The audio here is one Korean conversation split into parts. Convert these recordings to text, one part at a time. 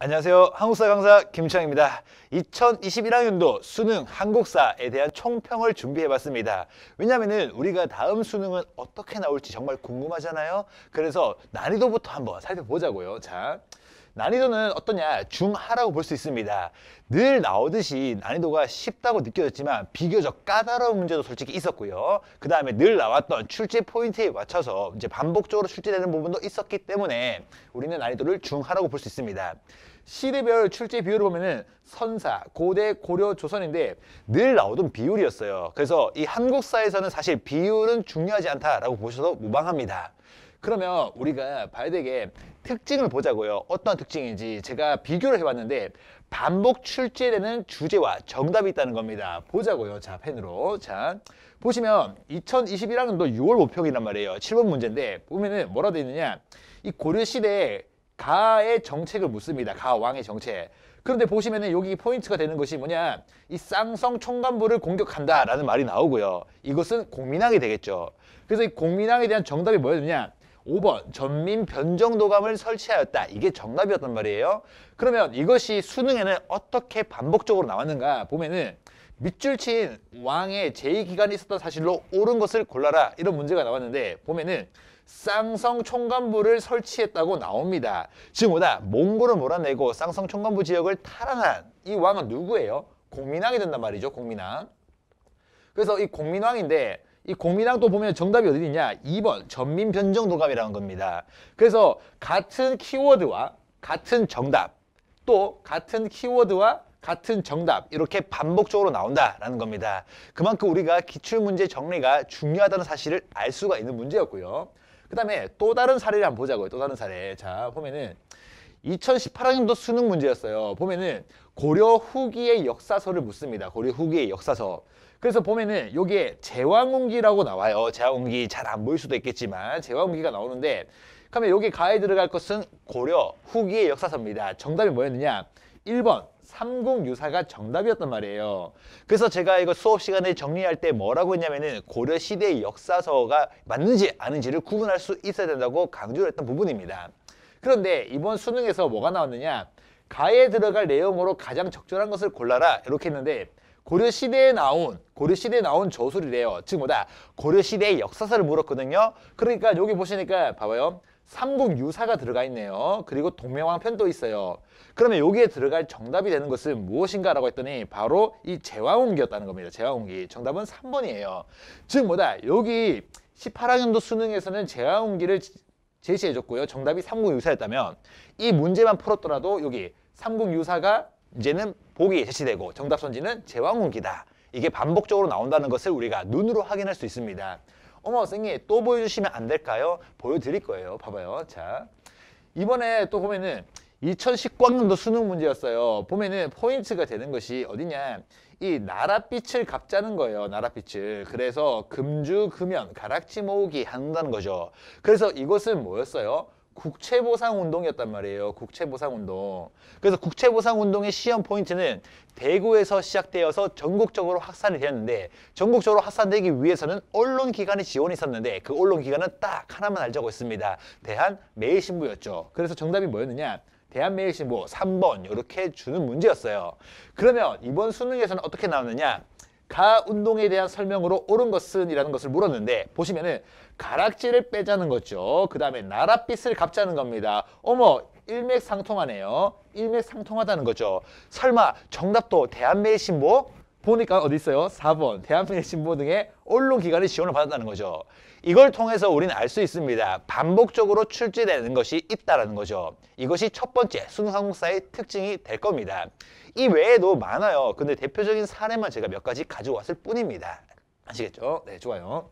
안녕하세요. 한국사 강사 김창입니다. 2021학년도 수능 한국사에 대한 총평을 준비해봤습니다. 왜냐면은 우리가 다음 수능은 어떻게 나올지 정말 궁금하잖아요. 그래서 난이도부터 한번 살펴보자고요. 자, 난이도는 어떠냐 중하라고 볼 수 있습니다 늘 나오듯이 난이도가 쉽다고 느껴졌지만 비교적 까다로운 문제도 솔직히 있었고요 그 다음에 늘 나왔던 출제 포인트에 맞춰서 이제 반복적으로 출제되는 부분도 있었기 때문에 우리는 난이도를 중하라고 볼 수 있습니다 시대별 출제 비율을 보면은 선사, 고대, 고려, 조선인데 늘 나오던 비율이었어요. 그래서 이 한국사에서는 사실 비율은 중요하지 않다라고 보셔도 무방합니다. 그러면 우리가 봐야 되게 특징을 보자고요. 어떤 특징인지 제가 비교를 해봤는데 반복 출제되는 주제와 정답이 있다는 겁니다. 보자고요. 자, 펜으로. 자, 보시면 2021학년도 6월 모평이란 말이에요. 7번 문제인데 보면은 뭐라 되어 있느냐. 이 고려시대 가의 정책을 묻습니다. 가 왕의 정책. 그런데 보시면은 여기 포인트가 되는 것이 뭐냐 이 쌍성 총관부를 공격한다라는 말이 나오고요 이것은 공민왕이 되겠죠 그래서 이 공민왕에 대한 정답이 뭐였느냐 5번 전민 변정도감을 설치하였다. 이게 정답이었단 말이에요. 그러면 이것이 수능에는 어떻게 반복적으로 나왔는가 보면은 밑줄 친 왕의 제2기간이 있었던 사실로 옳은 것을 골라라 이런 문제가 나왔는데 보면은 쌍성 총관부를 설치했다고 나옵니다. 지금 보다 몽골을 몰아내고 쌍성 총관부 지역을 탈환한 이 왕은 누구예요? 공민왕이 된단 말이죠. 공민왕. 그래서 이 공민왕인데 이 국민당도 보면 정답이 어디 있냐? 2번 전민 변정 노감이라는 겁니다. 그래서 같은 키워드와 같은 정답 또 같은 키워드와 같은 정답 이렇게 반복적으로 나온다라는 겁니다. 그만큼 우리가 기출문제 정리가 중요하다는 사실을 알 수가 있는 문제였고요. 그 다음에 또 다른 사례를 한번 보자고요. 또 다른 사례. 자 보면은 2018학년도 수능 문제였어요. 보면은 고려 후기의 역사서를 묻습니다. 고려 후기의 역사서. 그래서 보면은 요게 제왕운기라고 나와요. 제왕운기 잘 안 보일 수도 있겠지만 제왕운기가 나오는데 그러면 여기 가에 들어갈 것은 고려 후기의 역사서입니다. 정답이 뭐였느냐? 1번 삼국유사가 정답이었단 말이에요. 그래서 제가 이거 수업 시간에 정리할 때 뭐라고 했냐면은 고려 시대의 역사서가 맞는지 아닌지를 구분할 수 있어야 된다고 강조를 했던 부분입니다. 그런데 이번 수능에서 뭐가 나왔느냐? 가에 들어갈 내용으로 가장 적절한 것을 골라라 이렇게 했는데 고려 시대에 나온 고려 시대에 나온 저술이래요. 즉 뭐다 고려 시대의 역사사를 물었거든요. 그러니까 여기 보시니까 봐봐요. 삼국 유사가 들어가 있네요. 그리고 동명왕 편도 있어요. 그러면 여기에 들어갈 정답이 되는 것은 무엇인가라고 했더니 바로 이 제왕옹기였다는 겁니다. 제왕옹기. 정답은 삼번이에요즉 뭐다 여기 십팔학년도 수능에서는 제왕옹기를 제시해줬고요. 정답이 삼국 유사였다면 이 문제만 풀었더라도 여기 삼국 유사가 이제는 보기이 제시되고 정답 선지는 제왕운기다. 이게 반복적으로 나온다는 것을 우리가 눈으로 확인할 수 있습니다. 어머 선생님 또 보여주시면 안 될까요? 보여드릴 거예요. 봐봐요. 자 이번에 또 보면은 2019학년도 수능 문제였어요. 보면은 포인트가 되는 것이 어디냐. 이 나랏빛을 갚자는 거예요. 나랏빛을. 그래서 금주, 금연, 가락지 모으기 한다는 거죠. 그래서 이것은 뭐였어요? 국채보상운동이었단 말이에요. 국채보상운동. 그래서 국채보상운동의 시험 포인트는 대구에서 시작되어서 전국적으로 확산이 되었는데 전국적으로 확산되기 위해서는 언론기관의 지원이 있었는데 그 언론기관은 딱 하나만 알자고 있습니다. 대한매일신부였죠. 그래서 정답이 뭐였느냐. 대한매일신부 3번 이렇게 주는 문제였어요. 그러면 이번 수능에서는 어떻게 나왔느냐가 운동에 대한 설명으로 옳은 것은 이라는 것을 물었는데 보시면은 가락지를 빼자는 거죠. 그 다음에 나랏빛을 갚자는 겁니다. 어머 일맥상통하네요. 일맥상통하다는 거죠. 설마 정답도 대한매일 신보? 보니까 어디 있어요? 4번 대한매일 신보 등의 언론기관의 지원을 받았다는 거죠. 이걸 통해서 우리는 알 수 있습니다. 반복적으로 출제되는 것이 있다라는 거죠. 이것이 첫 번째 수능항공사의 특징이 될 겁니다. 이 외에도 많아요. 근데 대표적인 사례만 제가 몇 가지 가져왔을 뿐입니다. 아시겠죠? 네, 좋아요.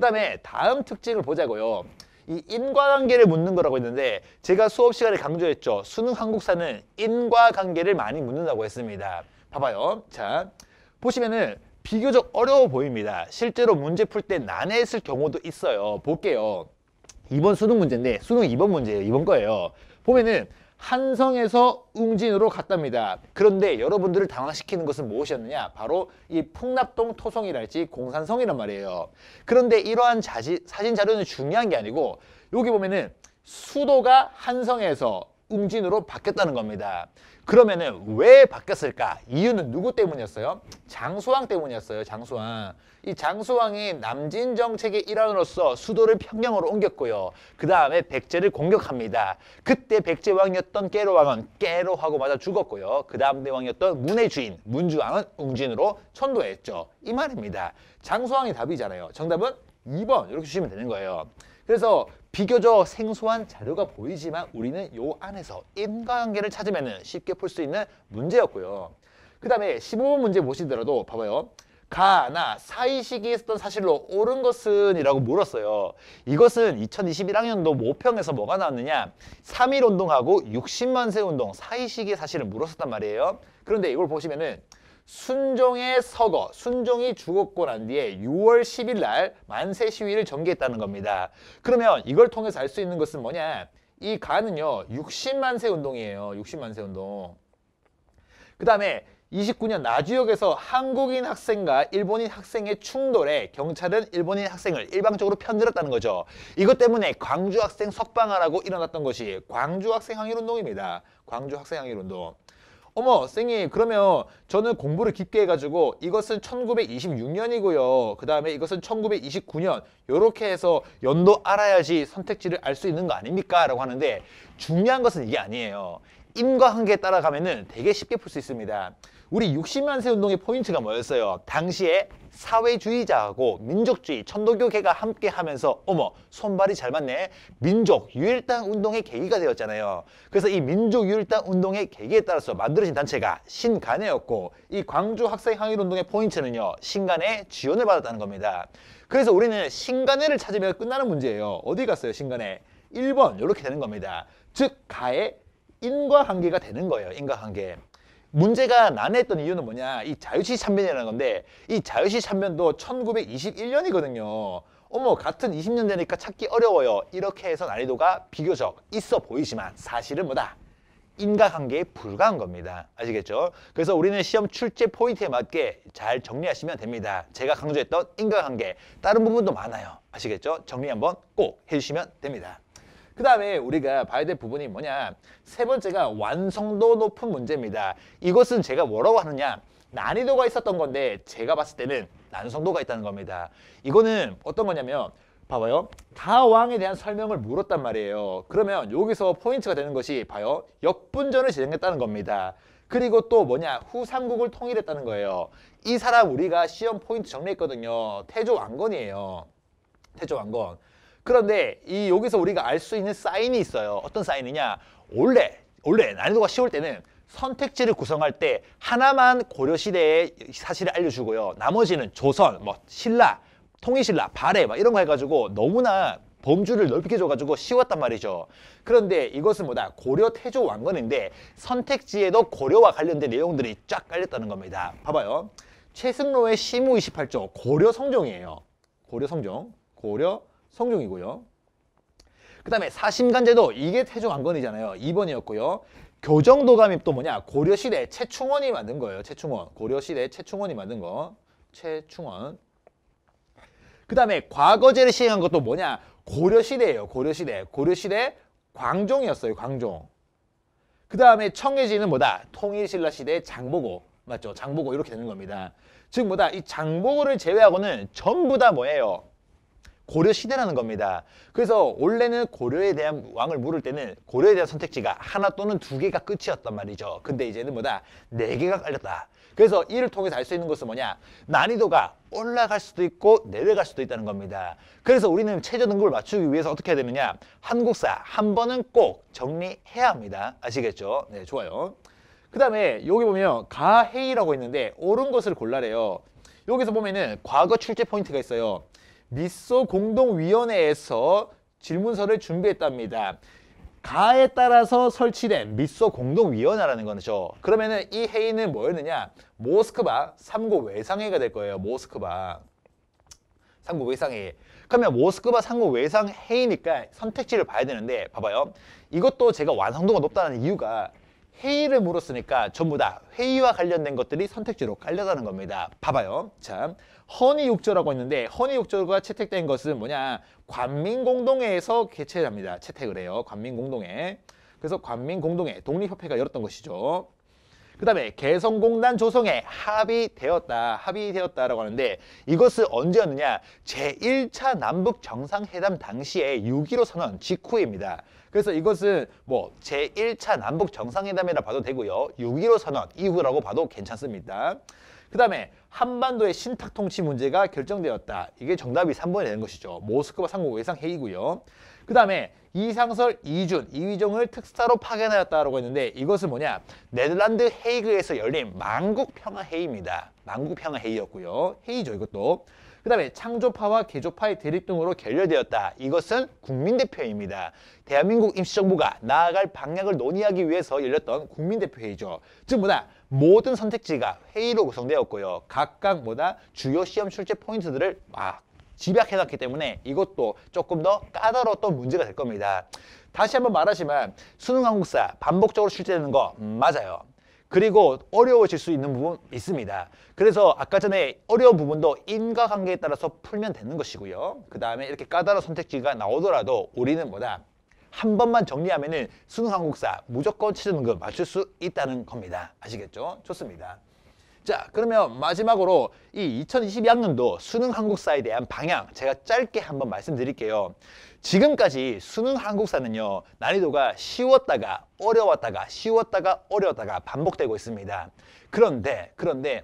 그 다음에 다음 특징을 보자고요. 이 인과관계를 묻는 거라고 했는데 제가 수업 시간에 강조했죠. 수능 한국사는 인과관계를 많이 묻는다고 했습니다. 봐봐요. 자, 보시면은 비교적 어려워 보입니다. 실제로 문제 풀 때 난해했을 경우도 있어요. 볼게요. 이번 수능 문제인데 수능 이번 문제예요. 이번 거예요. 보면은 한성에서 웅진으로 갔답니다. 그런데 여러분들을 당황시키는 것은 무엇이었느냐? 바로 이 풍납동 토성이랄지 공산성이란 말이에요. 그런데 이러한 자지, 사진 자료는 중요한 게 아니고 여기 보면은 수도가 한성에서 음진으로 바뀌었다는 겁니다. 그러면은 왜 바뀌었을까? 이유는 누구 때문이었어요? 장수왕 때문이었어요. 장수왕. 이 장수왕이 남진 정책의 일환으로서 수도를 평양으로 옮겼고요. 그 다음에 백제를 공격합니다. 그때 백제왕이었던 깨로왕은 깨로하고 맞아 죽었고요. 그 다음 대왕이었던 문의 주인 문주왕은 웅진으로 천도했죠. 이 말입니다. 장수왕이 답이잖아요. 정답은 2번 이렇게 주시면 되는 거예요. 그래서 비교적 생소한 자료가 보이지만 우리는 요 안에서 인과관계를 찾으면 쉽게 풀 수 있는 문제였고요. 그 다음에 15번 문제 보시더라도 봐봐요. 가, 나, 사이 시기에 있었던 사실로 옳은 것은? 이라고 물었어요. 이것은 2021학년도 모평에서 뭐가 나왔느냐? 3.1 운동하고 60만세 운동, 사이 시기에 사실을 물었었단 말이에요. 그런데 이걸 보시면은 순종의 서거, 순종이 죽었고 난 뒤에 6월 10일 날 만세 시위를 전개했다는 겁니다. 그러면 이걸 통해서 알 수 있는 것은 뭐냐? 이 가는요, 60만세 운동이에요. 60만세 운동. 그 다음에 29년 나주역에서 한국인 학생과 일본인 학생의 충돌에 경찰은 일본인 학생을 일방적으로 편들었다는 거죠. 이것 때문에 광주 학생 석방하라고 일어났던 것이 광주 학생 항일운동입니다. 광주 학생 항일운동. 어머 쌤님 그러면 저는 공부를 깊게 해가지고 이것은 1926년이고요. 그 다음에 이것은 1929년 요렇게 해서 연도 알아야지 선택지를 알 수 있는 거 아닙니까? 라고 하는데 중요한 것은 이게 아니에요. 임과 한계에 따라가면 은 되게 쉽게 풀 수 있습니다. 우리 60만세 운동의 포인트가 뭐였어요? 당시에 사회주의자하고 민족주의, 천도교계가 함께 하면서 어머, 손발이 잘 맞네. 민족 유일당 운동의 계기가 되었잖아요. 그래서 이 민족 유일당 운동의 계기에 따라서 만들어진 단체가 신간회였고 이 광주 학생 항일 운동의 포인트는요. 신간회 지원을 받았다는 겁니다. 그래서 우리는 신간회를 찾으면 끝나는 문제예요. 어디 갔어요, 신간회? 1번 이렇게 되는 겁니다. 즉 가의 인과관계가 되는 거예요. 인과관계. 문제가 난해했던 이유는 뭐냐 이 자유시 참변이라는 건데 이 자유시 참변도 1921년이거든요 어머 같은 20년 되니까 찾기 어려워요 이렇게 해서 난이도가 비교적 있어 보이지만 사실은 뭐다 인과관계에 불과한 겁니다 아시겠죠? 그래서 우리는 시험 출제 포인트에 맞게 잘 정리하시면 됩니다 제가 강조했던 인과관계 다른 부분도 많아요 아시겠죠? 정리 한번 꼭 해주시면 됩니다 그 다음에 우리가 봐야 될 부분이 뭐냐 세 번째가 완성도 높은 문제입니다 이것은 제가 뭐라고 하느냐 난이도가 있었던 건데 제가 봤을 때는 난성도가 있다는 겁니다 이거는 어떤 거냐면 봐봐요 다왕에 대한 설명을 물었단 말이에요 그러면 여기서 포인트가 되는 것이 봐요 역분전을 진행했다는 겁니다 그리고 또 뭐냐 후삼국을 통일했다는 거예요 이 사람 우리가 시험 포인트 정리했거든요 태조 왕건이에요 태조 왕건 그런데 이 여기서 우리가 알 수 있는 사인이 있어요. 어떤 사인이냐? 원래 원래 난이도가 쉬울 때는 선택지를 구성할 때 하나만 고려시대의 사실을 알려주고요. 나머지는 조선, 뭐 신라, 통일신라, 발해 막 이런 거 해가지고 너무나 범주를 넓게 줘가지고 쉬웠단 말이죠. 그런데 이것은 뭐다 고려 태조 왕건인데 선택지에도 고려와 관련된 내용들이 쫙 깔렸다는 겁니다. 봐봐요. 최승로의 시무 28조 고려 성종이에요. 고려 성종, 고려 성종이고요. 그 다음에 사심간제도 이게 태종 왕건이잖아요. 2번이었고요. 교정도감이 또 뭐냐 고려시대 최충원이 만든 거예요. 최충원. 고려시대 최충원이 만든 거. 최충원. 그 다음에 과거제를 시행한 것도 뭐냐 고려시대예요. 고려시대. 고려시대 광종이었어요. 광종. 그 다음에 청해지는 뭐다? 통일신라 시대 장보고. 맞죠? 장보고 이렇게 되는 겁니다. 즉 뭐다? 이 장보고를 제외하고는 전부 다 뭐예요? 고려 시대라는 겁니다. 그래서 원래는 고려에 대한 왕을 물을 때는 고려에 대한 선택지가 하나 또는 두 개가 끝이었단 말이죠. 근데 이제는 뭐다? 네 개가 깔렸다. 그래서 이를 통해서 알 수 있는 것은 뭐냐? 난이도가 올라갈 수도 있고 내려갈 수도 있다는 겁니다. 그래서 우리는 최저 등급을 맞추기 위해서 어떻게 해야 되느냐? 한국사 한 번은 꼭 정리해야 합니다. 아시겠죠? 네, 좋아요. 그 다음에 여기 보면 가해이라고 있는데 옳은 것을 골라래요. 여기서 보면은 과거 출제 포인트가 있어요. 미소 공동위원회에서 질문서를 준비했답니다. 가에 따라서 설치된 미소 공동위원회라는 거죠. 그러면은 이 회의는 뭐였느냐? 모스크바 삼고 외상회가 될 거예요. 모스크바 삼고 외상회 그러면 모스크바 상고 외상회의니까 선택지를 봐야 되는데 봐봐요. 이것도 제가 완성도가 높다는 이유가 회의를 물었으니까 전부 다 회의와 관련된 것들이 선택지로 깔려가는 겁니다. 봐봐요. 자, 허니 욕조라고 했는데 허니 욕조가 채택된 것은 뭐냐? 관민공동회에서 개최합니다. 채택을 해요. 관민공동회. 그래서 관민공동회, 독립협회가 열었던 것이죠. 그 다음에 개성공단 조성에 합의되었다. 합의되었다라고 하는데 이것은 언제였느냐? 제1차 남북 정상회담 당시에 6.15 선언 직후입니다. 그래서 이것은 뭐 제1차 남북 정상회담이라 봐도 되고요. 6.15 선언 이후라고 봐도 괜찮습니다. 그 다음에 한반도의 신탁 통치 문제가 결정되었다. 이게 정답이 3번에 되는 것이죠. 모스크바 상공 외상 회의고요. 그 다음에 이상설, 이준, 이위종을 특사로 파견하였다라고 했는데 이것은 뭐냐? 네덜란드 헤이그에서 열린 만국평화회의입니다. 만국평화회의였고요. 회의죠, 이것도. 그 다음에 창조파와 개조파의 대립 등으로 결렬되었다. 이것은 국민대표입니다. 대한민국 임시정부가 나아갈 방향을 논의하기 위해서 열렸던 국민대표회의죠. 즉 뭐냐? 모든 선택지가 회의로 구성되었고요. 각각 뭐다 주요 시험 출제 포인트들을 막 아, 집약해놨기 때문에 이것도 조금 더 까다로웠던 문제가 될 겁니다. 다시 한번 말하지만 수능 한국사 반복적으로 출제되는 거 맞아요. 그리고 어려워질 수 있는 부분 있습니다. 그래서 아까 전에 어려운 부분도 인과관계에 따라서 풀면 되는 것이고요. 그 다음에 이렇게 까다로운 선택지가 나오더라도 우리는 뭐다 한 번만 정리하면은 수능 한국사 무조건 최저 등급 맞출 수 있다는 겁니다. 아시겠죠? 좋습니다. 자 그러면 마지막으로 이 2022학년도 수능 한국사에 대한 방향 제가 짧게 한번 말씀드릴게요. 지금까지 수능 한국사는요 난이도가 쉬웠다가 어려웠다가 쉬웠다가 어려웠다가 반복되고 있습니다. 그런데 그런데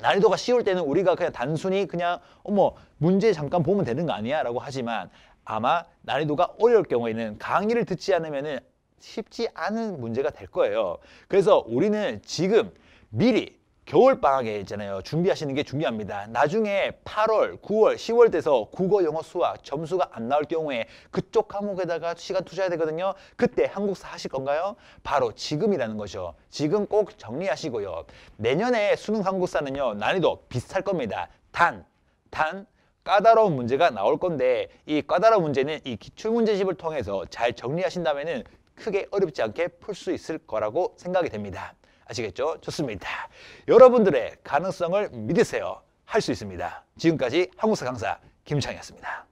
난이도가 쉬울 때는 우리가 그냥 단순히 그냥 어머 문제 잠깐 보면 되는 거 아니야 라고 하지만 아마 난이도가 어려울 경우에는 강의를 듣지 않으면 쉽지 않은 문제가 될 거예요. 그래서 우리는 지금 미리 겨울방학에 있잖아요. 준비하시는 게 중요합니다. 나중에 8월, 9월, 10월 돼서 국어, 영어, 수학 점수가 안 나올 경우에 그쪽 과목에다가 시간 투자해야 되거든요. 그때 한국사 하실 건가요? 바로 지금이라는 거죠. 지금 꼭 정리하시고요. 내년에 수능 한국사는요. 난이도 비슷할 겁니다. 단, 단, 까다로운 문제가 나올 건데 이 까다로운 문제는 이 기출문제집을 통해서 잘 정리하신다면 크게 어렵지 않게 풀 수 있을 거라고 생각이 됩니다. 아시겠죠? 좋습니다. 여러분들의 가능성을 믿으세요. 할 수 있습니다. 지금까지 한국사 강사 김창이었습니다.